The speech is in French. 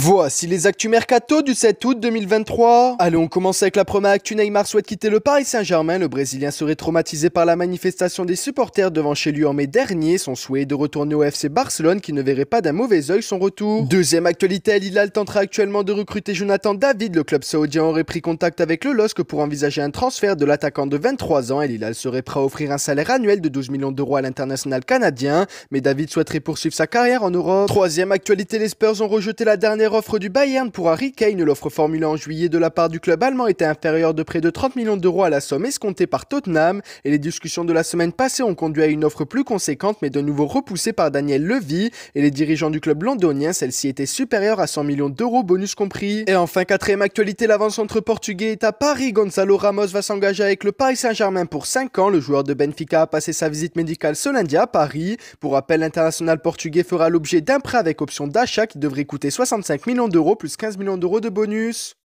Voici les actus mercato du 7 août 2023. Allons commencer avec la première actu. Neymar souhaite quitter le Paris Saint-Germain. Le Brésilien serait traumatisé par la manifestation des supporters devant chez lui en mai dernier. Son souhait est de retourner au FC Barcelone qui ne verrait pas d'un mauvais oeil son retour. Deuxième actualité, Al Hilal tentera actuellement de recruter Jonathan David. Le club saoudien aurait pris contact avec le LOSC pour envisager un transfert de l'attaquant de 23 ans. et Hilal serait prêt à offrir un salaire annuel de 12 millions d'euros à l'international canadien. Mais David souhaiterait poursuivre sa carrière en Europe. Troisième actualité, les Spurs ont rejeté la dernière offre du Bayern pour Harry Kane, l'offre formulée en juillet de la part du club allemand était inférieure de près de 30 millions d'euros à la somme escomptée par Tottenham, et les discussions de la semaine passée ont conduit à une offre plus conséquente mais de nouveau repoussée par Daniel Levy et les dirigeants du club londonien, celle-ci était supérieure à 100 millions d'euros bonus compris. Et enfin, quatrième actualité, l'avance entre portugais est à Paris, Gonzalo Ramos va s'engager avec le Paris Saint-Germain pour 5 ans, le joueur de Benfica a passé sa visite médicale ce lundi à Paris, pour rappel, l'international portugais fera l'objet d'un prêt avec option d'achat qui devrait coûter 65 5 millions d'euros plus 15 millions d'euros de bonus.